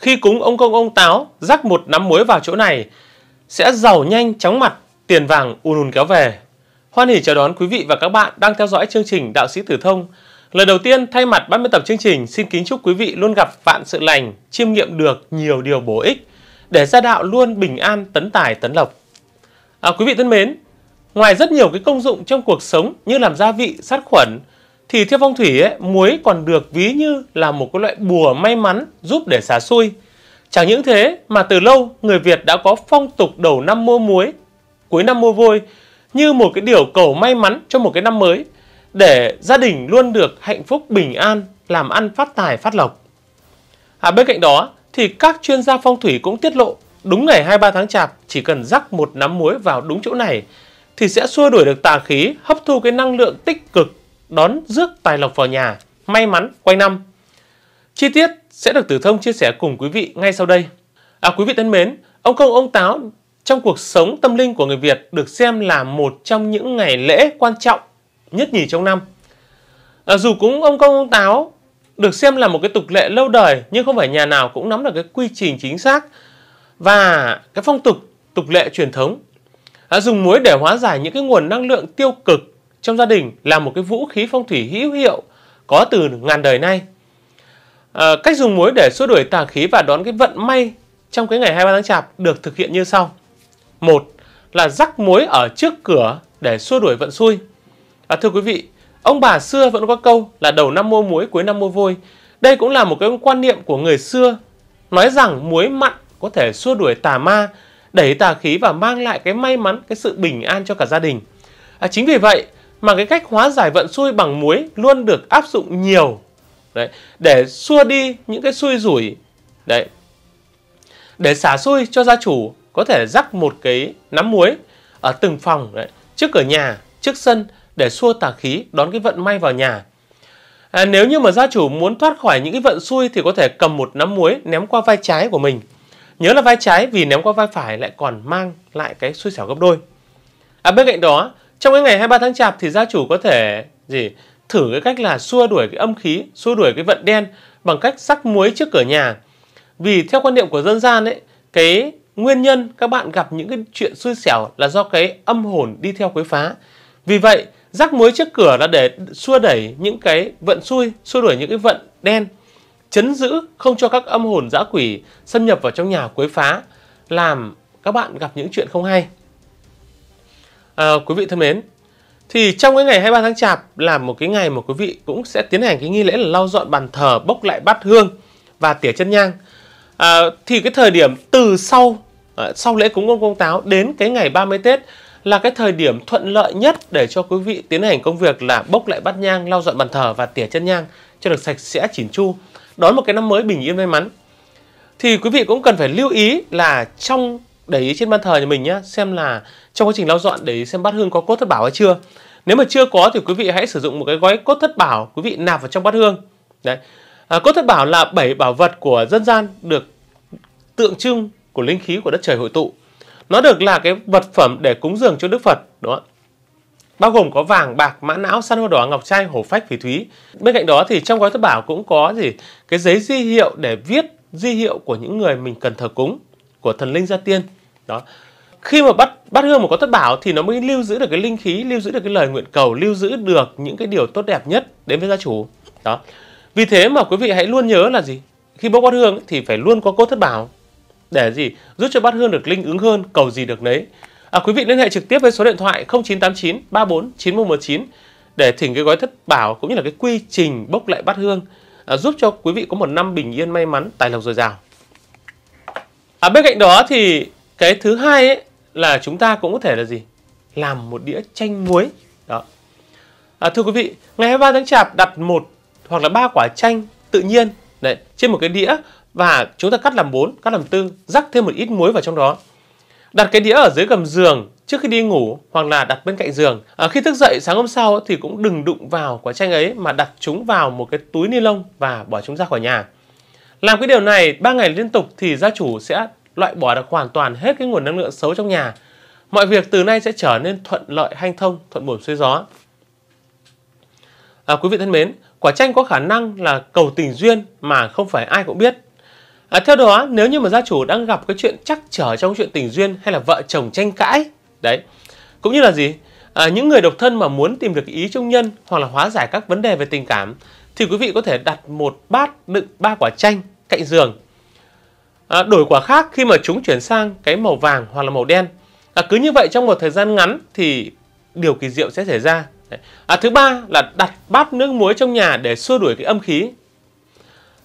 khi cúng ông công ông táo rắc một nắm muối vào chỗ này sẽ giàu nhanh chóng mặt, tiền vàng ùn ùn kéo về. Hoan hỉ chào đón quý vị và các bạn đang theo dõi chương trình Đạo sĩ Tử Thông. Lần đầu tiên thay mặt ban biên tập chương trình xin kính chúc quý vị luôn gặp vạn sự lành, chiêm nghiệm được nhiều điều bổ ích để gia đạo luôn bình an tấn tài tấn lộc. À, quý vị thân mến, ngoài rất nhiều cái công dụng trong cuộc sống như làm gia vị, sát khuẩn, thì theo phong thủy ấy, muối còn được ví như là một cái loại bùa may mắn giúp để xả xui. Chẳng những thế mà từ lâu người Việt đã có phong tục đầu năm mua muối, cuối năm mua vôi như một cái điều cầu may mắn cho một cái năm mới để gia đình luôn được hạnh phúc bình an, làm ăn phát tài phát lộc. À, bên cạnh đó thì các chuyên gia phong thủy cũng tiết lộ đúng ngày 23 tháng Chạp chỉ cần rắc một nắm muối vào đúng chỗ này thì sẽ xua đuổi được tà khí, hấp thu cái năng lượng tích cực đón rước tài lộc vào nhà, may mắn quanh năm. Chi tiết sẽ được Tử Thông chia sẻ cùng quý vị ngay sau đây. À quý vị thân mến, ông công ông táo trong cuộc sống tâm linh của người Việt được xem là một trong những ngày lễ quan trọng nhất nhì trong năm. À, dù cũng ông công ông táo được xem là một cái tục lệ lâu đời nhưng không phải nhà nào cũng nắm được cái quy trình chính xác và cái phong tục tục lệ truyền thống. À, dùng muối để hóa giải những cái nguồn năng lượng tiêu cực trong gia đình là một cái vũ khí phong thủy hữu hiệu có từ ngàn đời nay. À, cách dùng muối để xua đuổi tà khí và đón cái vận may trong cái ngày 23 tháng chạp được thực hiện như sau. Một là rắc muối ở trước cửa để xua đuổi vận xui. À, thưa quý vị, ông bà xưa vẫn có câu là đầu năm mua muối cuối năm mua vôi. Đây cũng là một cái quan niệm của người xưa nói rằng muối mặn có thể xua đuổi tà ma, đẩy tà khí và mang lại cái may mắn, cái sự bình an cho cả gia đình. À, chính vì vậy, mà cái cách hóa giải vận xui bằng muối luôn được áp dụng nhiều đấy để xua đi những cái xui rủi đấy để xả xui cho gia chủ có thể rắc một cái nắm muối ở từng phòng đấy, trước cửa nhà trước sân để xua tà khí đón cái vận may vào nhà à, nếu như mà gia chủ muốn thoát khỏi những cái vận xui thì có thể cầm một nắm muối ném qua vai trái của mình nhớ là vai trái vì ném qua vai phải lại còn mang lại cái xui xẻo gấp đôi à, bên cạnh đó trong cái ngày 23 tháng chạp thì gia chủ có thể gì thử cái cách là xua đuổi cái âm khí xua đuổi cái vận đen bằng cách sắc muối trước cửa nhà vì theo quan niệm của dân gian ấy cái nguyên nhân các bạn gặp những cái chuyện xui xẻo là do cái âm hồn đi theo quấy phá vì vậy rắc muối trước cửa là để xua đẩy những cái vận xui xua đuổi những cái vận đen chấn giữ không cho các âm hồn dã quỷ xâm nhập vào trong nhà quấy phá làm các bạn gặp những chuyện không hay à, quý vị thân mến thì trong cái ngày 23 tháng chạp là một cái ngày mà quý vị cũng sẽ tiến hành cái nghi lễ là lau dọn bàn thờ bốc lại bát hương và tỉa chân nhang à, thì cái thời điểm từ sau à, sau lễ cúng ông công táo đến cái ngày 30 Tết là cái thời điểm thuận lợi nhất để cho quý vị tiến hành công việc là bốc lại bát nhang, lau dọn bàn thờ và tỉa chân nhang cho được sạch sẽ chỉn chu đón một cái năm mới bình yên may mắn thì quý vị cũng cần phải lưu ý là trong để ý trên ban thờ nhà mình nhé xem là trong quá trình lau dọn để ý xem bát hương có cốt thất bảo hay chưa nếu mà chưa có thì quý vị hãy sử dụng một cái gói cốt thất bảo quý vị nạp vào trong bát hương đấy à, cốt thất bảo là bảy bảo vật của dân gian được tượng trưng của linh khí của đất trời hội tụ nó được là cái vật phẩm để cúng dường cho đức phật đó bao gồm có vàng bạc mã não san hô đỏ ngọc trai hổ phách phỉ thúy bên cạnh đó thì trong gói thất bảo cũng có gì cái giấy di hiệu để viết di hiệu của những người mình cần thờ cúng của thần linh gia tiên đó khi mà bắt bắt hương mà có thất bảo thì nó mới lưu giữ được cái linh khí lưu giữ được cái lời nguyện cầu lưu giữ được những cái điều tốt đẹp nhất đến với gia chủ đó vì thế mà quý vị hãy luôn nhớ là gì khi bốc bát hương thì phải luôn có cốt thất bảo để gì giúp cho bát hương được linh ứng hơn cầu gì được nấy à, quý vị liên hệ trực tiếp với số điện thoại 0989 34 9119 để thỉnh cái gói thất bảo cũng như là cái quy trình bốc lại bát hương à, giúp cho quý vị có một năm bình yên may mắn tài lộc dồi dào à, bên cạnh đó thì cái thứ hai ấy là chúng ta cũng có thể là gì làm một đĩa chanh muối đó à, thưa quý vị ngày 23 tháng chạp đặt một hoặc là ba quả chanh tự nhiên đấy trên một cái đĩa và chúng ta cắt làm bốn cắt làm tư rắc thêm một ít muối vào trong đó đặt cái đĩa ở dưới gầm giường trước khi đi ngủ hoặc là đặt bên cạnh giường à, khi thức dậy sáng hôm sau thì cũng đừng đụng vào quả chanh ấy mà đặt chúng vào một cái túi ni lông và bỏ chúng ra khỏi nhà làm cái điều này 3 ngày liên tục thì gia chủ sẽ loại bỏ được hoàn toàn hết cái nguồn năng lượng xấu trong nhà. Mọi việc từ nay sẽ trở nên thuận lợi hanh thông, thuận buồm xuôi gió. À, quý vị thân mến, quả chanh có khả năng là cầu tình duyên mà không phải ai cũng biết. À, theo đó, nếu như mà gia chủ đang gặp cái chuyện chắc trở trong chuyện tình duyên hay là vợ chồng tranh cãi, đấy, cũng như là gì? À, những người độc thân mà muốn tìm được ý trung nhân hoặc là hóa giải các vấn đề về tình cảm thì quý vị có thể đặt một bát đựng ba quả chanh cạnh giường à, đổi quả khác khi mà chúng chuyển sang cái màu vàng hoặc là màu đen à, cứ như vậy trong một thời gian ngắn thì điều kỳ diệu sẽ xảy ra à, thứ ba là đặt bát nước muối trong nhà để xua đuổi cái âm khí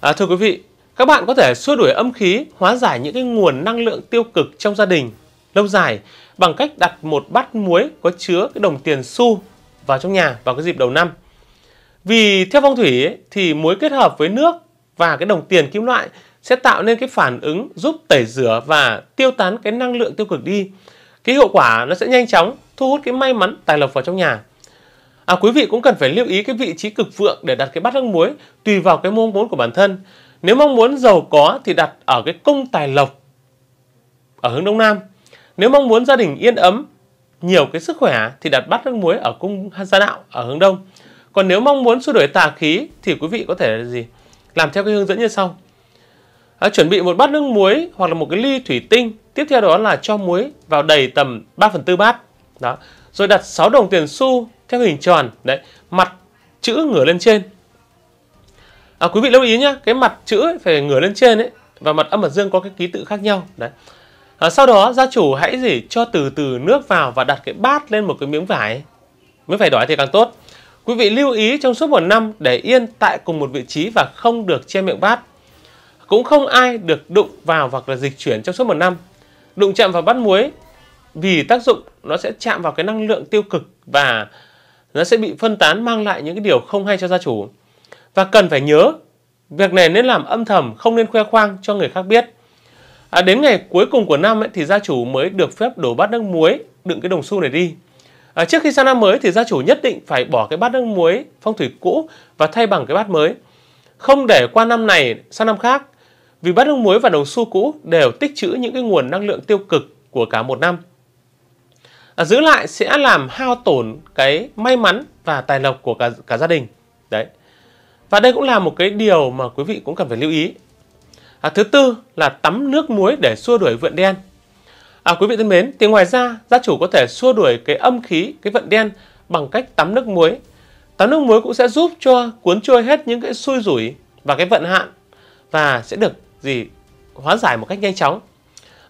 à, thưa quý vị các bạn có thể xua đuổi âm khí hóa giải những cái nguồn năng lượng tiêu cực trong gia đình lâu dài bằng cách đặt một bát muối có chứa cái đồng tiền xu vào trong nhà vào cái dịp đầu năm vì theo phong thủy ấy, thì muối kết hợp với nước và cái đồng tiền kim loại sẽ tạo nên cái phản ứng giúp tẩy rửa và tiêu tán cái năng lượng tiêu cực đi. Cái hiệu quả nó sẽ nhanh chóng thu hút cái may mắn tài lộc vào trong nhà. À quý vị cũng cần phải lưu ý cái vị trí cực vượng để đặt cái bát nước muối tùy vào cái mong muốn của bản thân. Nếu mong muốn giàu có thì đặt ở cái cung tài lộc ở hướng đông nam. Nếu mong muốn gia đình yên ấm, nhiều cái sức khỏe thì đặt bát nước muối ở cung gia đạo ở hướng đông. Còn nếu mong muốn xua đuổi tà khí thì quý vị có thể là gì? làm theo cái hướng dẫn như sau à, chuẩn bị một bát nước muối hoặc là một cái ly thủy tinh tiếp theo đó là cho muối vào đầy tầm 3 phần tư bát đó rồi đặt 6 đồng tiền xu theo hình tròn đấy mặt chữ ngửa lên trên à, quý vị lưu ý nhé cái mặt chữ phải ngửa lên trên đấy và mặt âm mặt dương có cái ký tự khác nhau đấy à, sau đó gia chủ hãy gì cho từ từ nước vào và đặt cái bát lên một cái miếng vải miếng vải đỏ thì càng tốt Quý vị lưu ý trong suốt một năm để yên tại cùng một vị trí và không được che miệng bát. Cũng không ai được đụng vào hoặc là dịch chuyển trong suốt một năm. Đụng chạm vào bát muối vì tác dụng nó sẽ chạm vào cái năng lượng tiêu cực và nó sẽ bị phân tán mang lại những cái điều không hay cho gia chủ. Và cần phải nhớ, việc này nên làm âm thầm, không nên khoe khoang cho người khác biết. À, đến ngày cuối cùng của năm ấy, thì gia chủ mới được phép đổ bát nước muối đựng cái đồng xu này đi À, trước khi sang năm mới thì gia chủ nhất định phải bỏ cái bát nước muối phong thủy cũ và thay bằng cái bát mới. Không để qua năm này sang năm khác vì bát nước muối và đồng xu cũ đều tích trữ những cái nguồn năng lượng tiêu cực của cả một năm. À, giữ lại sẽ làm hao tổn cái may mắn và tài lộc của cả cả gia đình. Đấy. Và đây cũng là một cái điều mà quý vị cũng cần phải lưu ý. À, thứ tư là tắm nước muối để xua đuổi vượn đen. À, quý vị thân mến, thì ngoài ra, gia chủ có thể xua đuổi cái âm khí, cái vận đen bằng cách tắm nước muối. Tắm nước muối cũng sẽ giúp cho cuốn trôi hết những cái xui rủi và cái vận hạn và sẽ được gì hóa giải một cách nhanh chóng.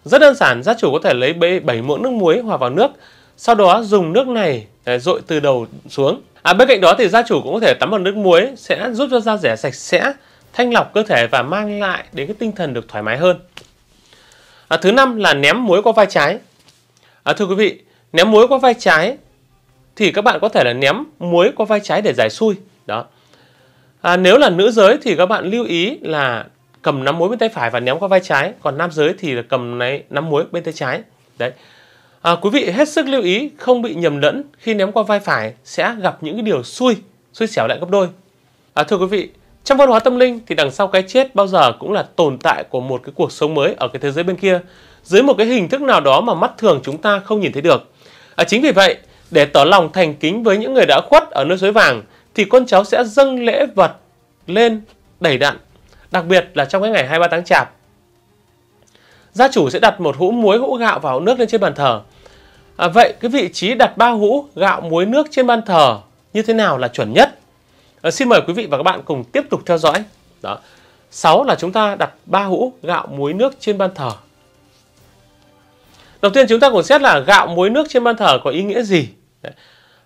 Rất đơn giản, gia chủ có thể lấy 7 muỗng nước muối hòa vào nước, sau đó dùng nước này để à, dội từ đầu xuống. À, bên cạnh đó thì gia chủ cũng có thể tắm bằng nước muối sẽ giúp cho da rẻ sạch sẽ, thanh lọc cơ thể và mang lại đến cái tinh thần được thoải mái hơn. À, thứ năm là ném muối qua vai trái. À, thưa quý vị, ném muối qua vai trái thì các bạn có thể là ném muối qua vai trái để giải xui. Đó. À, nếu là nữ giới thì các bạn lưu ý là cầm nắm muối bên tay phải và ném qua vai trái, còn nam giới thì là cầm này nắm muối bên tay trái. Đấy. À, quý vị hết sức lưu ý không bị nhầm lẫn khi ném qua vai phải sẽ gặp những cái điều xui, xui xẻo lại gấp đôi. À, thưa quý vị, trong văn hóa tâm linh thì đằng sau cái chết bao giờ cũng là tồn tại của một cái cuộc sống mới ở cái thế giới bên kia, dưới một cái hình thức nào đó mà mắt thường chúng ta không nhìn thấy được. À, chính vì vậy, để tỏ lòng thành kính với những người đã khuất ở nơi suối vàng thì con cháu sẽ dâng lễ vật lên đầy đặn, đặc biệt là trong cái ngày 23 tháng Chạp. Gia chủ sẽ đặt một hũ muối hũ gạo vào nước lên trên bàn thờ. À, vậy cái vị trí đặt ba hũ gạo muối nước trên bàn thờ như thế nào là chuẩn nhất? Ờ, xin mời quý vị và các bạn cùng tiếp tục theo dõi đó 6 là chúng ta đặt ba hũ gạo muối nước trên ban thờ đầu tiên chúng ta cùng xét là gạo muối nước trên ban thờ có ý nghĩa gì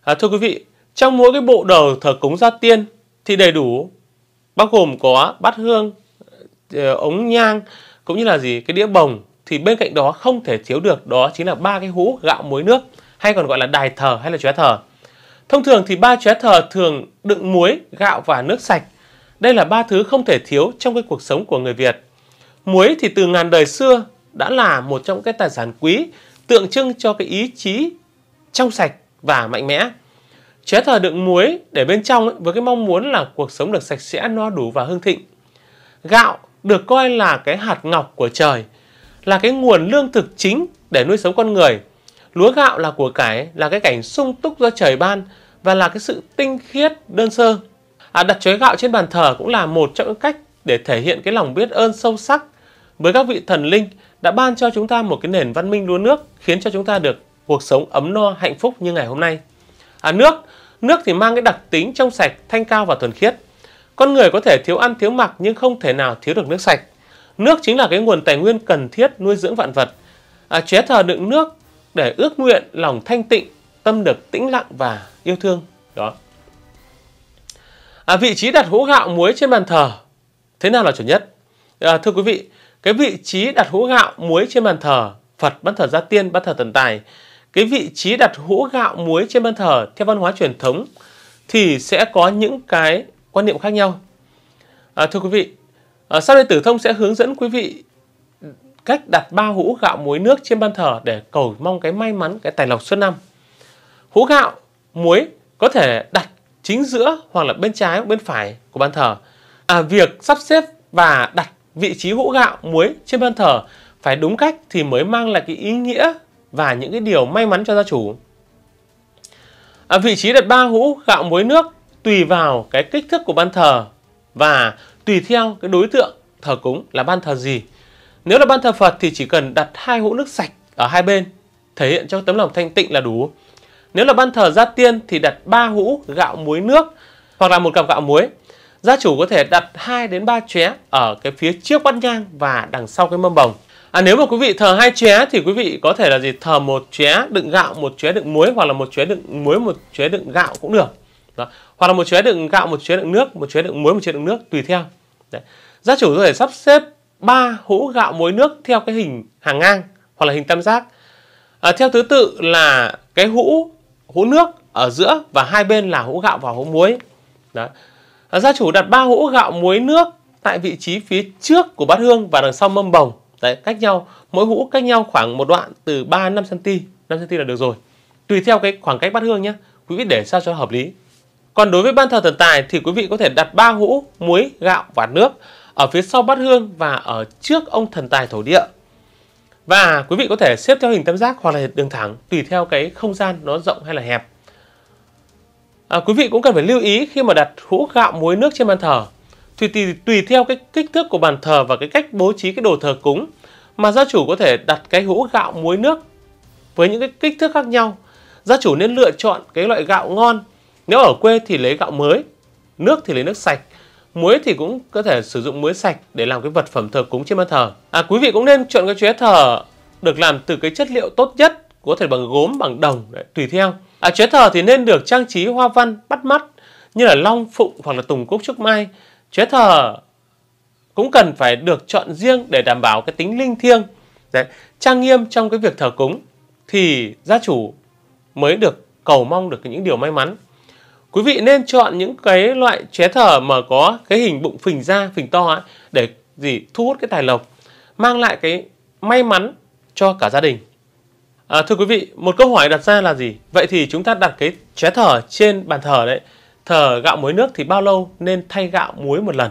à, thưa quý vị trong mỗi cái bộ đồ thờ cúng gia tiên thì đầy đủ bao gồm có bát hương ờ, ống nhang cũng như là gì cái đĩa bồng thì bên cạnh đó không thể thiếu được đó chính là ba cái hũ gạo muối nước hay còn gọi là đài thờ hay là chóa thờ Thông thường thì ba chén thờ thường đựng muối, gạo và nước sạch. Đây là ba thứ không thể thiếu trong cái cuộc sống của người Việt. Muối thì từ ngàn đời xưa đã là một trong cái tài sản quý tượng trưng cho cái ý chí trong sạch và mạnh mẽ. Chóe thờ đựng muối để bên trong ấy, với cái mong muốn là cuộc sống được sạch sẽ, no đủ và hương thịnh. Gạo được coi là cái hạt ngọc của trời, là cái nguồn lương thực chính để nuôi sống con người lúa gạo là của cải là cái cảnh sung túc do trời ban và là cái sự tinh khiết đơn sơ à, đặt chói gạo trên bàn thờ cũng là một trong những cách để thể hiện cái lòng biết ơn sâu sắc với các vị thần linh đã ban cho chúng ta một cái nền văn minh lúa nước khiến cho chúng ta được cuộc sống ấm no hạnh phúc như ngày hôm nay à, nước nước thì mang cái đặc tính trong sạch thanh cao và thuần khiết con người có thể thiếu ăn thiếu mặc nhưng không thể nào thiếu được nước sạch nước chính là cái nguồn tài nguyên cần thiết nuôi dưỡng vạn vật à, chế thờ đựng nước để ước nguyện lòng thanh tịnh, tâm được tĩnh lặng và yêu thương. Đó. À, vị trí đặt hũ gạo muối trên bàn thờ thế nào là chuẩn nhất? À, thưa quý vị, cái vị trí đặt hũ gạo muối trên bàn thờ Phật, ban thờ gia tiên, ban thờ thần tài, cái vị trí đặt hũ gạo muối trên bàn thờ theo văn hóa truyền thống thì sẽ có những cái quan niệm khác nhau. À, thưa quý vị, à, sau đây Tử Thông sẽ hướng dẫn quý vị cách đặt ba hũ gạo muối nước trên ban thờ để cầu mong cái may mắn, cái tài lộc suốt năm. Hũ gạo muối có thể đặt chính giữa hoặc là bên trái bên phải của ban thờ. À, việc sắp xếp và đặt vị trí hũ gạo muối trên ban thờ phải đúng cách thì mới mang lại cái ý nghĩa và những cái điều may mắn cho gia chủ. À, vị trí đặt ba hũ gạo muối nước tùy vào cái kích thước của ban thờ và tùy theo cái đối tượng thờ cúng là ban thờ gì. Nếu là ban thờ Phật thì chỉ cần đặt hai hũ nước sạch ở hai bên, thể hiện cho tấm lòng thanh tịnh là đủ. Nếu là ban thờ gia tiên thì đặt ba hũ gạo muối nước hoặc là một cặp gạo muối. Gia chủ có thể đặt hai đến ba chóe ở cái phía trước bát nhang và đằng sau cái mâm bồng. À, nếu mà quý vị thờ hai chóe thì quý vị có thể là gì thờ một chóe đựng gạo, một chóe đựng muối hoặc là một chóe đựng muối, một chóe đựng gạo cũng được. Đó. Hoặc là một chóe đựng gạo, một chóe đựng nước, một chóe đựng muối, một chóe đựng nước tùy theo. Đấy. Gia chủ có thể sắp xếp ba hũ gạo muối nước theo cái hình hàng ngang hoặc là hình tam giác. À, theo thứ tự là cái hũ hũ nước ở giữa và hai bên là hũ gạo và hũ muối. Đó. À, gia chủ đặt ba hũ gạo muối nước tại vị trí phía trước của bát hương và đằng sau mâm bồng. Đấy, cách nhau mỗi hũ cách nhau khoảng một đoạn từ 3 đến 5 cm, 5 cm là được rồi. Tùy theo cái khoảng cách bát hương nhé. Quý vị để sao cho hợp lý. Còn đối với ban thờ thần tài thì quý vị có thể đặt ba hũ muối, gạo và nước ở phía sau bát hương và ở trước ông thần tài thổ địa. Và quý vị có thể xếp theo hình tam giác hoặc là đường thẳng tùy theo cái không gian nó rộng hay là hẹp. À, quý vị cũng cần phải lưu ý khi mà đặt hũ gạo muối nước trên bàn thờ thì tùy, tùy theo cái kích thước của bàn thờ và cái cách bố trí cái đồ thờ cúng mà gia chủ có thể đặt cái hũ gạo muối nước với những cái kích thước khác nhau. Gia chủ nên lựa chọn cái loại gạo ngon. Nếu ở quê thì lấy gạo mới, nước thì lấy nước sạch Muối thì cũng có thể sử dụng muối sạch để làm cái vật phẩm thờ cúng trên bàn thờ. À quý vị cũng nên chọn cái chén thờ được làm từ cái chất liệu tốt nhất, có thể bằng gốm, bằng đồng, đấy, tùy theo. À chén thờ thì nên được trang trí hoa văn bắt mắt như là long phụng hoặc là tùng cúc trúc mai. Chén thờ cũng cần phải được chọn riêng để đảm bảo cái tính linh thiêng, đấy, trang nghiêm trong cái việc thờ cúng thì gia chủ mới được cầu mong được những điều may mắn quý vị nên chọn những cái loại ché thở mà có cái hình bụng phình ra phình to ấy, để gì thu hút cái tài lộc mang lại cái may mắn cho cả gia đình à, thưa quý vị một câu hỏi đặt ra là gì vậy thì chúng ta đặt cái ché thở trên bàn thờ đấy thờ gạo muối nước thì bao lâu nên thay gạo muối một lần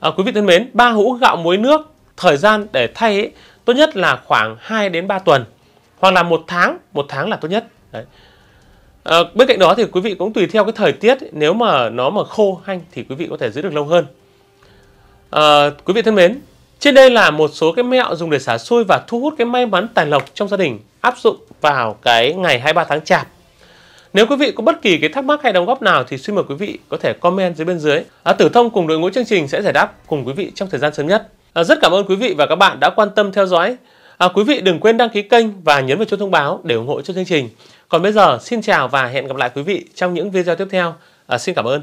à, quý vị thân mến ba hũ gạo muối nước thời gian để thay ấy, tốt nhất là khoảng 2 đến 3 tuần hoặc là một tháng một tháng là tốt nhất đấy. À, bên cạnh đó thì quý vị cũng tùy theo cái thời tiết nếu mà nó mà khô hanh thì quý vị có thể giữ được lâu hơn. À, quý vị thân mến, trên đây là một số cái mẹo dùng để xả xui và thu hút cái may mắn tài lộc trong gia đình áp dụng vào cái ngày 23 tháng Chạp. Nếu quý vị có bất kỳ cái thắc mắc hay đóng góp nào thì xin mời quý vị có thể comment dưới bên dưới. À, Tử Thông cùng đội ngũ chương trình sẽ giải đáp cùng quý vị trong thời gian sớm nhất. À, rất cảm ơn quý vị và các bạn đã quan tâm theo dõi. À, quý vị đừng quên đăng ký kênh và nhấn vào chuông thông báo để ủng hộ cho chương trình. Còn bây giờ, xin chào và hẹn gặp lại quý vị trong những video tiếp theo. À, xin cảm ơn.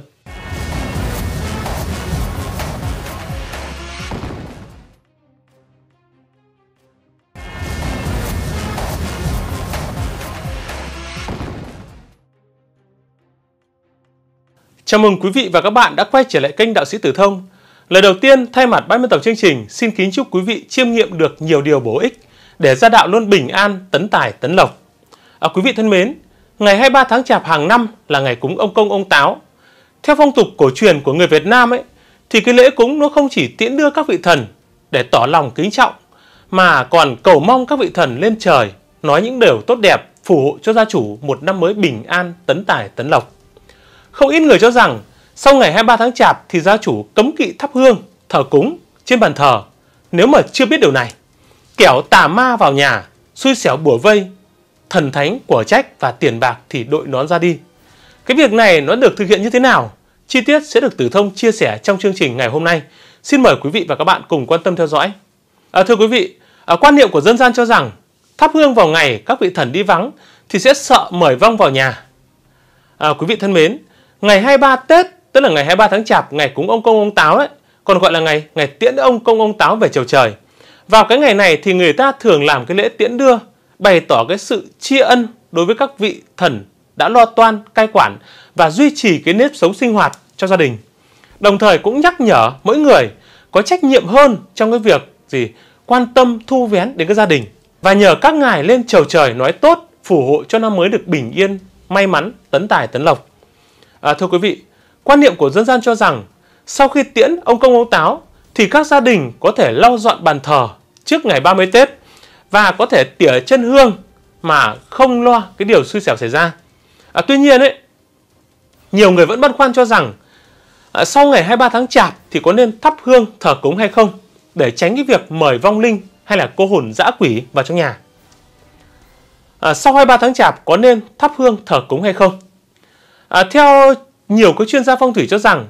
Chào mừng quý vị và các bạn đã quay trở lại kênh Đạo sĩ Tử Thông. Lời đầu tiên, thay mặt ban biên tập chương trình, xin kính chúc quý vị chiêm nghiệm được nhiều điều bổ ích để gia đạo luôn bình an, tấn tài, tấn lộc. À, quý vị thân mến, ngày 23 tháng Chạp hàng năm là ngày cúng ông công ông táo. Theo phong tục cổ truyền của người Việt Nam ấy, thì cái lễ cúng nó không chỉ tiễn đưa các vị thần để tỏ lòng kính trọng mà còn cầu mong các vị thần lên trời nói những điều tốt đẹp phù hộ cho gia chủ một năm mới bình an, tấn tài, tấn lộc. Không ít người cho rằng sau ngày 23 tháng Chạp thì gia chủ cấm kỵ thắp hương, thờ cúng trên bàn thờ. Nếu mà chưa biết điều này, kẻo tà ma vào nhà, xui xẻo bùa vây thần thánh của trách và tiền bạc thì đội nón ra đi. Cái việc này nó được thực hiện như thế nào? Chi tiết sẽ được Tử Thông chia sẻ trong chương trình ngày hôm nay. Xin mời quý vị và các bạn cùng quan tâm theo dõi. À, thưa quý vị, à, quan niệm của dân gian cho rằng thắp hương vào ngày các vị thần đi vắng thì sẽ sợ mời vong vào nhà. À, quý vị thân mến, ngày 23 Tết, tức là ngày 23 tháng Chạp, ngày cúng ông công ông táo ấy còn gọi là ngày ngày tiễn ông công ông táo về chầu trời. Vào cái ngày này thì người ta thường làm cái lễ tiễn đưa bày tỏ cái sự tri ân đối với các vị thần đã lo toan cai quản và duy trì cái nếp sống sinh hoạt cho gia đình. Đồng thời cũng nhắc nhở mỗi người có trách nhiệm hơn trong cái việc gì quan tâm thu vén đến cái gia đình và nhờ các ngài lên chầu trời nói tốt phù hộ cho năm mới được bình yên, may mắn, tấn tài tấn lộc. À, thưa quý vị, quan niệm của dân gian cho rằng sau khi tiễn ông công ông táo thì các gia đình có thể lau dọn bàn thờ trước ngày 30 Tết và có thể tỉa chân hương mà không lo cái điều xui xẻo xảy ra. À, tuy nhiên ấy, nhiều người vẫn băn khoăn cho rằng à, sau ngày 23 tháng Chạp thì có nên thắp hương thờ cúng hay không để tránh cái việc mời vong linh hay là cô hồn dã quỷ vào trong nhà. À, sau 23 tháng Chạp có nên thắp hương thờ cúng hay không? À, theo nhiều cái chuyên gia phong thủy cho rằng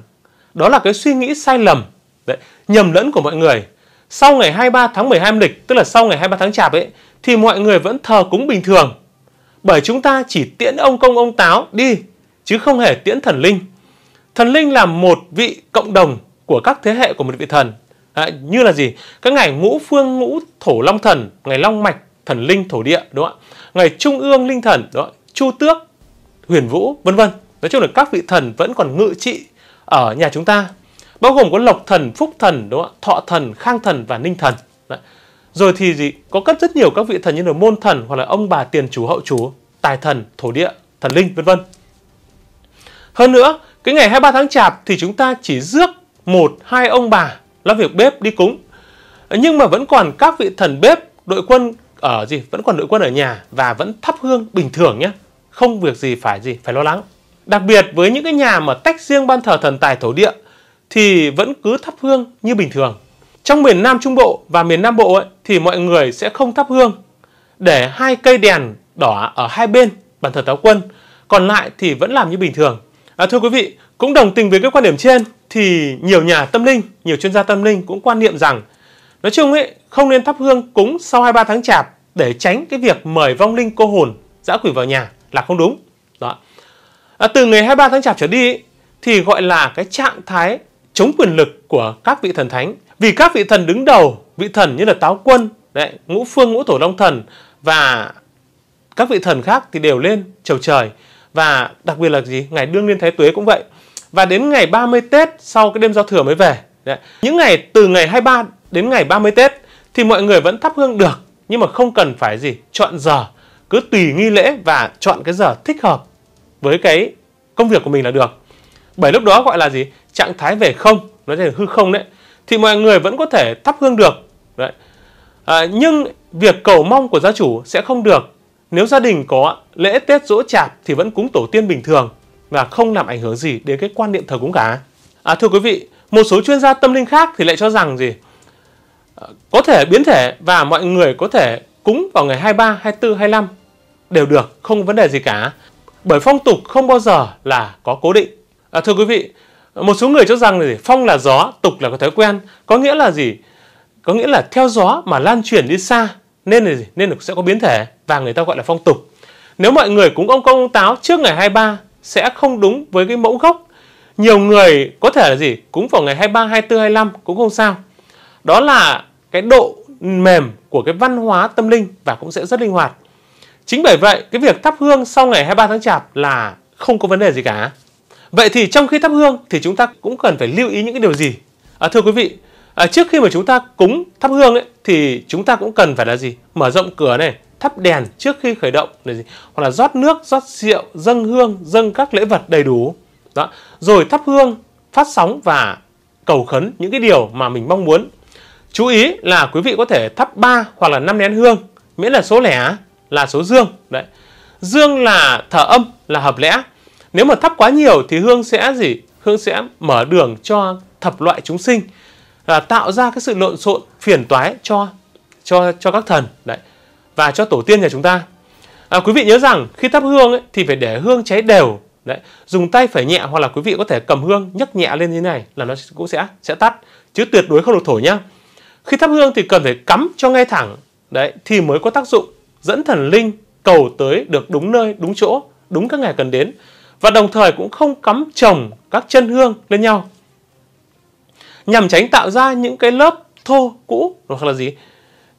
đó là cái suy nghĩ sai lầm, đấy, nhầm lẫn của mọi người sau ngày 23 tháng 12 âm lịch, tức là sau ngày 23 tháng Chạp ấy, thì mọi người vẫn thờ cúng bình thường. Bởi chúng ta chỉ tiễn ông công ông táo đi, chứ không hề tiễn thần linh. Thần linh là một vị cộng đồng của các thế hệ của một vị thần. À, như là gì? Các ngày ngũ phương ngũ thổ long thần, ngày long mạch thần linh thổ địa đúng không ạ? Ngày trung ương linh thần đúng không ạ? Chu tước, huyền vũ vân vân. Nói chung là các vị thần vẫn còn ngự trị ở nhà chúng ta bao gồm có lộc thần phúc thần đúng không ạ thọ thần khang thần và ninh thần Đấy. rồi thì gì có cất rất nhiều các vị thần như là môn thần hoặc là ông bà tiền chủ hậu chủ tài thần thổ địa thần linh vân vân hơn nữa cái ngày 23 tháng chạp thì chúng ta chỉ rước một hai ông bà lo việc bếp đi cúng nhưng mà vẫn còn các vị thần bếp đội quân ở gì vẫn còn đội quân ở nhà và vẫn thắp hương bình thường nhé không việc gì phải gì phải lo lắng đặc biệt với những cái nhà mà tách riêng ban thờ thần tài thổ địa thì vẫn cứ thắp hương như bình thường. Trong miền Nam Trung Bộ và miền Nam Bộ ấy, thì mọi người sẽ không thắp hương để hai cây đèn đỏ ở hai bên bàn thờ táo quân, còn lại thì vẫn làm như bình thường. À, thưa quý vị, cũng đồng tình với cái quan điểm trên thì nhiều nhà tâm linh, nhiều chuyên gia tâm linh cũng quan niệm rằng nói chung ấy không nên thắp hương cúng sau 23 tháng chạp để tránh cái việc mời vong linh cô hồn dã quỷ vào nhà là không đúng. Đó. À, từ ngày 23 tháng chạp trở đi ấy, thì gọi là cái trạng thái chống quyền lực của các vị thần thánh vì các vị thần đứng đầu vị thần như là táo quân đấy, ngũ phương ngũ thổ long thần và các vị thần khác thì đều lên chầu trời và đặc biệt là gì ngày đương niên thái tuế cũng vậy và đến ngày 30 Tết sau cái đêm giao thừa mới về đấy. những ngày từ ngày 23 đến ngày 30 Tết thì mọi người vẫn thắp hương được nhưng mà không cần phải gì chọn giờ cứ tùy nghi lễ và chọn cái giờ thích hợp với cái công việc của mình là được bởi lúc đó gọi là gì trạng thái về không nó là hư không đấy thì mọi người vẫn có thể thắp hương được đấy à, nhưng việc cầu mong của gia chủ sẽ không được nếu gia đình có lễ tết dỗ chạp thì vẫn cúng tổ tiên bình thường và không làm ảnh hưởng gì đến cái quan niệm thờ cúng cả à, thưa quý vị một số chuyên gia tâm linh khác thì lại cho rằng gì à, có thể biến thể và mọi người có thể cúng vào ngày 23, 24, 25 đều được, không vấn đề gì cả. Bởi phong tục không bao giờ là có cố định. À, thưa quý vị, một số người cho rằng là gì? phong là gió tục là có thói quen có nghĩa là gì có nghĩa là theo gió mà lan truyền đi xa nên là gì nên là sẽ có biến thể và người ta gọi là phong tục nếu mọi người cúng ông công ông táo trước ngày 23 sẽ không đúng với cái mẫu gốc nhiều người có thể là gì cúng vào ngày 23 24 25 cũng không sao đó là cái độ mềm của cái văn hóa tâm linh và cũng sẽ rất linh hoạt chính bởi vậy cái việc thắp hương sau ngày 23 tháng chạp là không có vấn đề gì cả Vậy thì trong khi thắp hương thì chúng ta cũng cần phải lưu ý những cái điều gì? À, thưa quý vị, à, trước khi mà chúng ta cúng thắp hương ấy, thì chúng ta cũng cần phải là gì? Mở rộng cửa này, thắp đèn trước khi khởi động là gì? Hoặc là rót nước, rót rượu, dâng hương, dâng các lễ vật đầy đủ. Đó. Rồi thắp hương, phát sóng và cầu khấn những cái điều mà mình mong muốn. Chú ý là quý vị có thể thắp 3 hoặc là 5 nén hương, miễn là số lẻ là số dương. Đấy. Dương là thở âm, là hợp lẽ nếu mà thắp quá nhiều thì hương sẽ gì? Hương sẽ mở đường cho thập loại chúng sinh là tạo ra cái sự lộn xộn phiền toái cho cho cho các thần đấy và cho tổ tiên nhà chúng ta. À, quý vị nhớ rằng khi thắp hương ấy, thì phải để hương cháy đều đấy dùng tay phải nhẹ hoặc là quý vị có thể cầm hương nhấc nhẹ lên như này là nó cũng sẽ sẽ tắt chứ tuyệt đối không được thổi nhá khi thắp hương thì cần phải cắm cho ngay thẳng đấy thì mới có tác dụng dẫn thần linh cầu tới được đúng nơi đúng chỗ đúng các ngày cần đến và đồng thời cũng không cắm chồng các chân hương lên nhau nhằm tránh tạo ra những cái lớp thô cũ hoặc là gì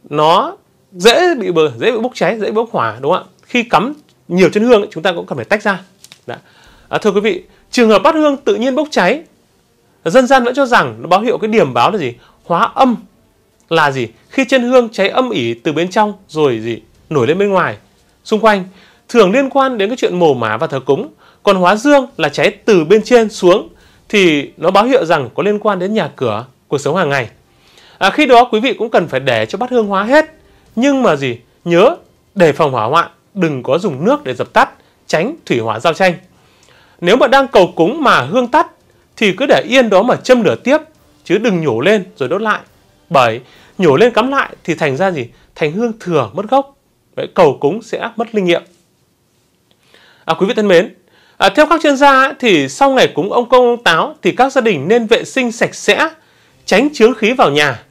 nó dễ bị bờ dễ bị bốc cháy dễ bị bốc hỏa đúng không ạ khi cắm nhiều chân hương chúng ta cũng cần phải tách ra Đã. À, thưa quý vị trường hợp bát hương tự nhiên bốc cháy dân gian vẫn cho rằng nó báo hiệu cái điểm báo là gì hóa âm là gì khi chân hương cháy âm ỉ từ bên trong rồi gì nổi lên bên ngoài xung quanh thường liên quan đến cái chuyện mồ mả và thờ cúng còn hóa dương là cháy từ bên trên xuống thì nó báo hiệu rằng có liên quan đến nhà cửa, cuộc sống hàng ngày. À, khi đó quý vị cũng cần phải để cho bát hương hóa hết. Nhưng mà gì? Nhớ để phòng hỏa hoạn, đừng có dùng nước để dập tắt, tránh thủy hỏa giao tranh. Nếu mà đang cầu cúng mà hương tắt thì cứ để yên đó mà châm lửa tiếp chứ đừng nhổ lên rồi đốt lại. Bởi nhổ lên cắm lại thì thành ra gì? Thành hương thừa mất gốc. Vậy cầu cúng sẽ mất linh nghiệm. À, quý vị thân mến, À, theo các chuyên gia thì sau ngày cúng ông công ông táo thì các gia đình nên vệ sinh sạch sẽ, tránh chứa khí vào nhà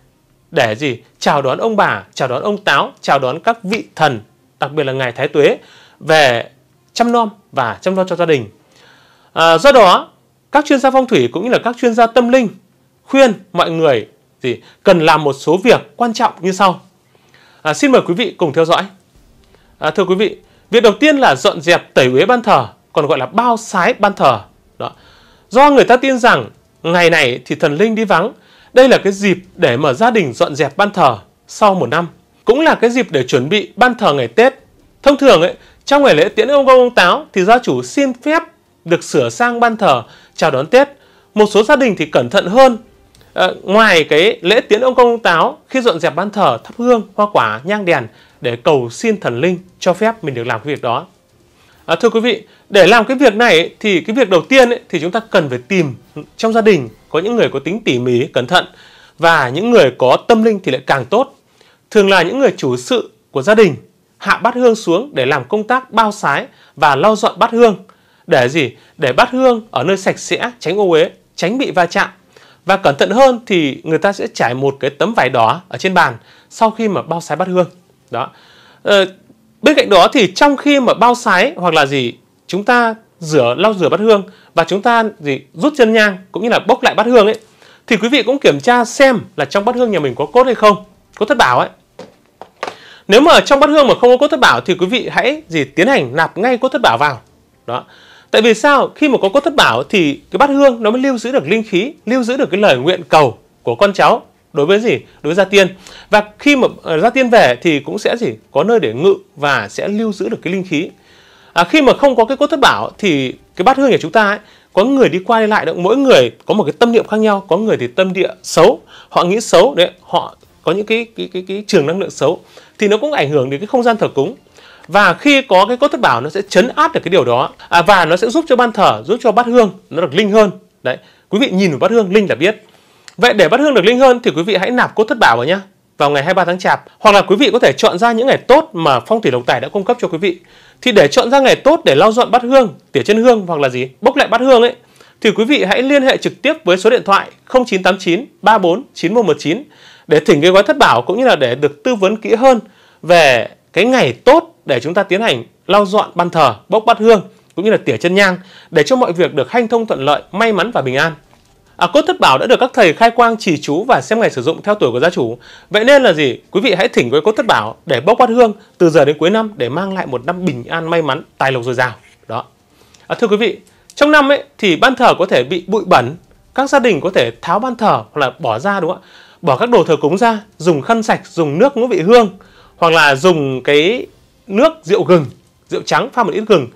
để gì chào đón ông bà, chào đón ông táo, chào đón các vị thần, đặc biệt là ngài thái tuế về chăm nom và chăm lo cho gia đình. À, do đó các chuyên gia phong thủy cũng như là các chuyên gia tâm linh khuyên mọi người gì cần làm một số việc quan trọng như sau. À, xin mời quý vị cùng theo dõi. À, thưa quý vị, việc đầu tiên là dọn dẹp tẩy uế ban thờ còn gọi là bao sái ban thờ. Đó. Do người ta tin rằng ngày này thì thần linh đi vắng, đây là cái dịp để mở gia đình dọn dẹp ban thờ sau một năm. Cũng là cái dịp để chuẩn bị ban thờ ngày Tết. Thông thường ấy, trong ngày lễ tiễn ông công ông táo thì gia chủ xin phép được sửa sang ban thờ chào đón Tết. Một số gia đình thì cẩn thận hơn. À, ngoài cái lễ tiễn ông công ông táo khi dọn dẹp ban thờ thắp hương, hoa quả, nhang đèn để cầu xin thần linh cho phép mình được làm cái việc đó À, thưa quý vị, để làm cái việc này thì cái việc đầu tiên thì chúng ta cần phải tìm trong gia đình có những người có tính tỉ mỉ, cẩn thận và những người có tâm linh thì lại càng tốt. Thường là những người chủ sự của gia đình hạ bát hương xuống để làm công tác bao sái và lau dọn bát hương. Để gì? Để bát hương ở nơi sạch sẽ, tránh ô uế, tránh bị va chạm. Và cẩn thận hơn thì người ta sẽ trải một cái tấm vải đỏ ở trên bàn sau khi mà bao sái bát hương. Đó. Ờ, Bên cạnh đó thì trong khi mà bao sái hoặc là gì chúng ta rửa lau rửa bát hương và chúng ta gì rút chân nhang cũng như là bốc lại bát hương ấy thì quý vị cũng kiểm tra xem là trong bát hương nhà mình có cốt hay không, có thất bảo ấy. Nếu mà trong bát hương mà không có cốt thất bảo thì quý vị hãy gì tiến hành nạp ngay cốt thất bảo vào. Đó. Tại vì sao? Khi mà có cốt thất bảo thì cái bát hương nó mới lưu giữ được linh khí, lưu giữ được cái lời nguyện cầu của con cháu đối với gì đối với gia tiên và khi mà ờ, gia tiên về thì cũng sẽ gì có nơi để ngự và sẽ lưu giữ được cái linh khí à, khi mà không có cái cốt thất bảo thì cái bát hương nhà chúng ta ấy, có người đi qua đi lại động mỗi người có một cái tâm niệm khác nhau có người thì tâm địa xấu họ nghĩ xấu đấy họ có những cái cái cái cái trường năng lượng xấu thì nó cũng ảnh hưởng đến cái không gian thờ cúng và khi có cái cốt thất bảo nó sẽ chấn áp được cái điều đó à, và nó sẽ giúp cho ban thờ giúp cho bát hương nó được linh hơn đấy quý vị nhìn vào bát hương linh là biết Vậy để bắt hương được linh hơn thì quý vị hãy nạp cốt thất bảo vào nhé vào ngày 23 tháng Chạp hoặc là quý vị có thể chọn ra những ngày tốt mà phong thủy độc tài đã cung cấp cho quý vị. Thì để chọn ra ngày tốt để lau dọn bát hương, tỉa chân hương hoặc là gì, bốc lại bát hương ấy thì quý vị hãy liên hệ trực tiếp với số điện thoại 0989 34 9119 để thỉnh cái gói thất bảo cũng như là để được tư vấn kỹ hơn về cái ngày tốt để chúng ta tiến hành lau dọn ban thờ, bốc bát hương cũng như là tỉa chân nhang để cho mọi việc được hanh thông thuận lợi, may mắn và bình an. À, cốt thất bảo đã được các thầy khai quang chỉ chú và xem ngày sử dụng theo tuổi của gia chủ. Vậy nên là gì? Quý vị hãy thỉnh với cốt thất bảo để bốc quát hương từ giờ đến cuối năm để mang lại một năm bình an may mắn, tài lộc dồi dào. Đó. À, thưa quý vị, trong năm ấy thì ban thờ có thể bị bụi bẩn, các gia đình có thể tháo ban thờ hoặc là bỏ ra đúng không ạ? Bỏ các đồ thờ cúng ra, dùng khăn sạch, dùng nước ngũ vị hương hoặc là dùng cái nước rượu gừng, rượu trắng pha một ít gừng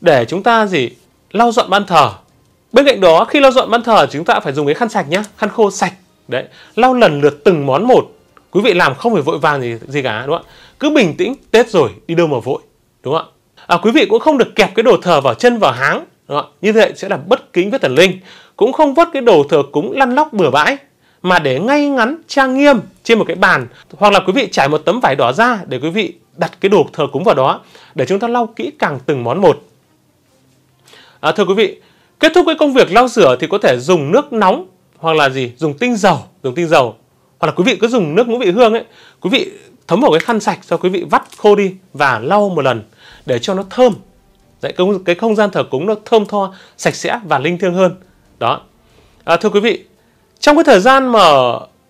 để chúng ta gì lau dọn ban thờ Bên cạnh đó khi lau dọn ban thờ chúng ta phải dùng cái khăn sạch nhá, khăn khô sạch. Đấy, lau lần lượt từng món một. Quý vị làm không phải vội vàng gì gì cả đúng không ạ? Cứ bình tĩnh, Tết rồi, đi đâu mà vội, đúng không ạ? À, quý vị cũng không được kẹp cái đồ thờ vào chân vào háng, đúng không? ạ Như vậy sẽ là bất kính với thần linh. Cũng không vớt cái đồ thờ cúng lăn lóc bừa bãi mà để ngay ngắn trang nghiêm trên một cái bàn hoặc là quý vị trải một tấm vải đỏ ra để quý vị đặt cái đồ thờ cúng vào đó để chúng ta lau kỹ càng từng món một. À, thưa quý vị, Kết thúc cái công việc lau rửa thì có thể dùng nước nóng hoặc là gì, dùng tinh dầu, dùng tinh dầu. Hoặc là quý vị cứ dùng nước ngũ vị hương ấy, quý vị thấm vào cái khăn sạch cho quý vị vắt khô đi và lau một lần để cho nó thơm. Đấy, cái, cái không gian thờ cúng nó thơm tho, sạch sẽ và linh thiêng hơn. Đó. À, thưa quý vị, trong cái thời gian mà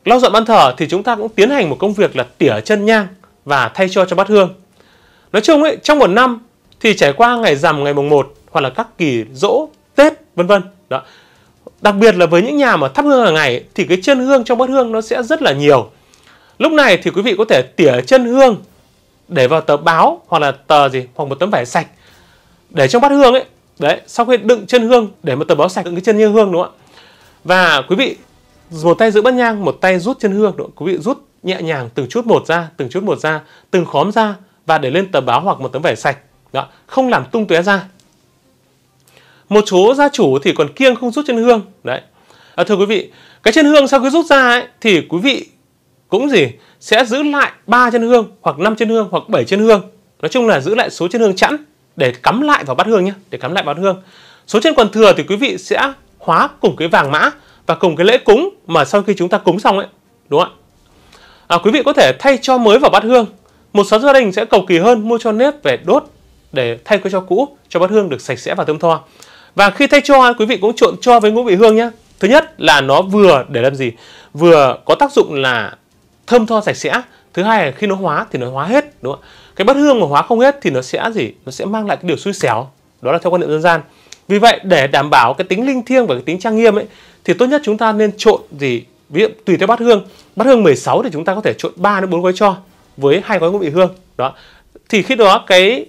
lau dọn ban thờ thì chúng ta cũng tiến hành một công việc là tỉa chân nhang và thay cho cho bát hương. Nói chung ấy, trong một năm thì trải qua ngày rằm ngày mùng 1 hoặc là các kỳ dỗ Tết vân vân đó đặc biệt là với những nhà mà thắp hương hàng ngày thì cái chân hương trong bát hương nó sẽ rất là nhiều lúc này thì quý vị có thể tỉa chân hương để vào tờ báo hoặc là tờ gì hoặc một tấm vải sạch để trong bát hương ấy đấy sau khi đựng chân hương để một tờ báo sạch đựng cái chân như hương đúng không ạ và quý vị một tay giữ bát nhang một tay rút chân hương đúng không? quý vị rút nhẹ nhàng từng chút một ra từng chút một ra từng khóm ra và để lên tờ báo hoặc một tấm vải sạch đó không làm tung tóe ra một số gia chủ thì còn kiêng không rút chân hương đấy à, thưa quý vị cái chân hương sau khi rút ra ấy, thì quý vị cũng gì sẽ giữ lại ba chân hương hoặc năm chân hương hoặc bảy chân hương nói chung là giữ lại số chân hương chẵn để cắm lại vào bát hương nhé để cắm lại bát hương số chân còn thừa thì quý vị sẽ hóa cùng cái vàng mã và cùng cái lễ cúng mà sau khi chúng ta cúng xong ấy đúng không ạ à, quý vị có thể thay cho mới vào bát hương một số gia đình sẽ cầu kỳ hơn mua cho nếp về đốt để thay cái cho cũ cho bát hương được sạch sẽ và thơm tho và khi thay cho quý vị cũng trộn cho với ngũ vị hương nhé. Thứ nhất là nó vừa để làm gì? Vừa có tác dụng là thơm tho sạch sẽ. Thứ hai là khi nó hóa thì nó hóa hết đúng không ạ? Cái bất hương mà hóa không hết thì nó sẽ gì? Nó sẽ mang lại cái điều xui xẻo. Đó là theo quan niệm dân gian. Vì vậy để đảm bảo cái tính linh thiêng và cái tính trang nghiêm ấy thì tốt nhất chúng ta nên trộn gì? Ví dụ tùy theo bát hương. Bát hương 16 thì chúng ta có thể trộn 3 đến 4 gói cho với hai gói ngũ vị hương. Đó. Thì khi đó cái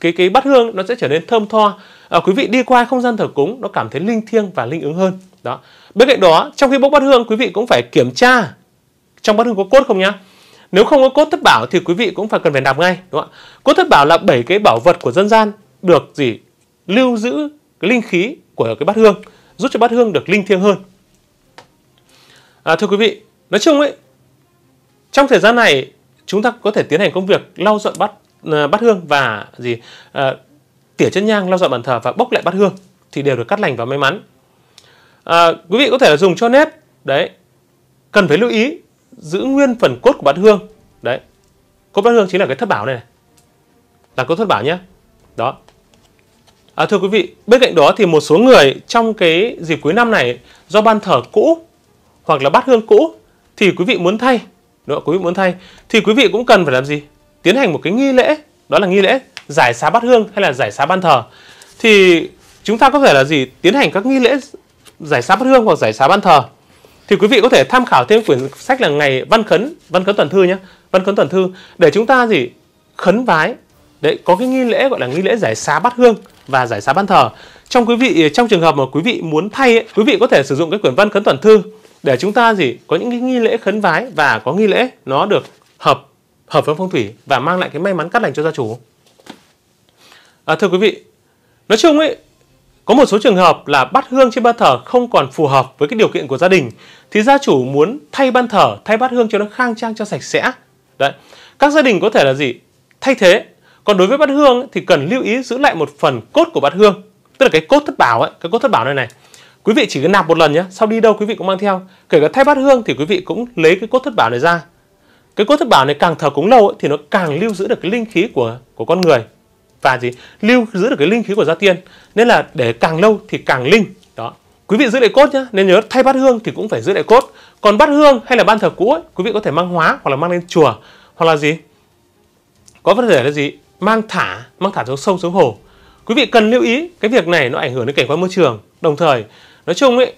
cái cái bát hương nó sẽ trở nên thơm tho à, quý vị đi qua không gian thờ cúng nó cảm thấy linh thiêng và linh ứng hơn đó bên cạnh đó trong khi bốc bát hương quý vị cũng phải kiểm tra trong bát hương có cốt không nhá nếu không có cốt thất bảo thì quý vị cũng phải cần phải đạp ngay đúng không ạ cốt thất bảo là bảy cái bảo vật của dân gian được gì lưu giữ cái linh khí của cái bát hương giúp cho bát hương được linh thiêng hơn à, thưa quý vị nói chung ấy trong thời gian này chúng ta có thể tiến hành công việc lau dọn bát à, bát hương và gì à, tỉa chân nhang lau dọn bàn thờ và bốc lại bát hương thì đều được cắt lành và may mắn à, quý vị có thể là dùng cho nếp đấy cần phải lưu ý giữ nguyên phần cốt của bát hương đấy cốt bát hương chính là cái thất bảo này, này. là cốt thất bảo nhé đó à, thưa quý vị bên cạnh đó thì một số người trong cái dịp cuối năm này do ban thờ cũ hoặc là bát hương cũ thì quý vị muốn thay đúng quý vị muốn thay thì quý vị cũng cần phải làm gì tiến hành một cái nghi lễ đó là nghi lễ giải xá bát hương hay là giải xá ban thờ thì chúng ta có thể là gì tiến hành các nghi lễ giải xá bát hương hoặc giải xá ban thờ thì quý vị có thể tham khảo thêm quyển sách là ngày văn khấn văn khấn toàn thư nhé văn khấn toàn thư để chúng ta gì khấn vái đấy có cái nghi lễ gọi là nghi lễ giải xá bát hương và giải xá ban thờ trong quý vị trong trường hợp mà quý vị muốn thay ấy, quý vị có thể sử dụng cái quyển văn khấn toàn thư để chúng ta gì có những cái nghi lễ khấn vái và có nghi lễ nó được hợp hợp với phong thủy và mang lại cái may mắn cát lành cho gia chủ À, thưa quý vị, nói chung ấy có một số trường hợp là bát hương trên ban thờ không còn phù hợp với cái điều kiện của gia đình thì gia chủ muốn thay ban thờ, thay bát hương cho nó khang trang cho sạch sẽ. Đấy. Các gia đình có thể là gì? Thay thế. Còn đối với bát hương thì cần lưu ý giữ lại một phần cốt của bát hương, tức là cái cốt thất bảo ấy, cái cốt thất bảo này này. Quý vị chỉ cần nạp một lần nhé, sau đi đâu quý vị cũng mang theo. Kể cả thay bát hương thì quý vị cũng lấy cái cốt thất bảo này ra. Cái cốt thất bảo này càng thờ cúng lâu ấy, thì nó càng lưu giữ được cái linh khí của của con người và gì lưu giữ được cái linh khí của gia tiên nên là để càng lâu thì càng linh đó quý vị giữ lại cốt nhé nên nhớ thay bát hương thì cũng phải giữ lại cốt còn bát hương hay là ban thờ cũ ấy, quý vị có thể mang hóa hoặc là mang lên chùa hoặc là gì có vấn đề là gì mang thả mang thả xuống sông xuống hồ quý vị cần lưu ý cái việc này nó ảnh hưởng đến cảnh quan môi trường đồng thời nói chung ấy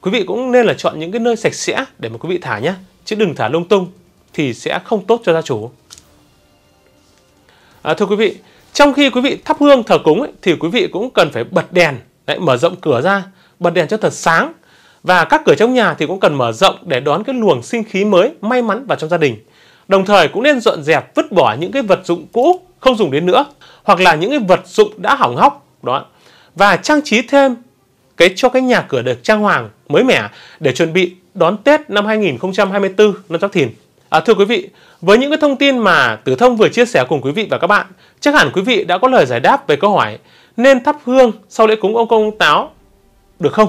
quý vị cũng nên là chọn những cái nơi sạch sẽ để mà quý vị thả nhé chứ đừng thả lung tung thì sẽ không tốt cho gia chủ à, thưa quý vị trong khi quý vị thắp hương thờ cúng ấy, thì quý vị cũng cần phải bật đèn đấy, mở rộng cửa ra bật đèn cho thật sáng và các cửa trong nhà thì cũng cần mở rộng để đón cái luồng sinh khí mới may mắn vào trong gia đình đồng thời cũng nên dọn dẹp vứt bỏ những cái vật dụng cũ không dùng đến nữa hoặc là những cái vật dụng đã hỏng hóc đó và trang trí thêm cái cho cái nhà cửa được trang hoàng mới mẻ để chuẩn bị đón Tết năm 2024 năm Giáp Thìn. À, thưa quý vị, với những cái thông tin mà Tử Thông vừa chia sẻ cùng quý vị và các bạn, chắc hẳn quý vị đã có lời giải đáp về câu hỏi nên thắp hương sau lễ cúng ông công ông táo được không?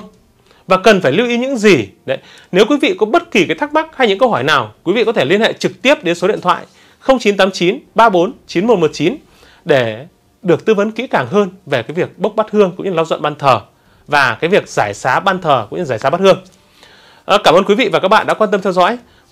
Và cần phải lưu ý những gì? Đấy, nếu quý vị có bất kỳ cái thắc mắc hay những câu hỏi nào, quý vị có thể liên hệ trực tiếp đến số điện thoại 0989 34 9119 để được tư vấn kỹ càng hơn về cái việc bốc bắt hương cũng như lau dọn ban thờ và cái việc giải xá ban thờ cũng như giải xá bắt hương. À, cảm ơn quý vị và các bạn đã quan tâm theo dõi.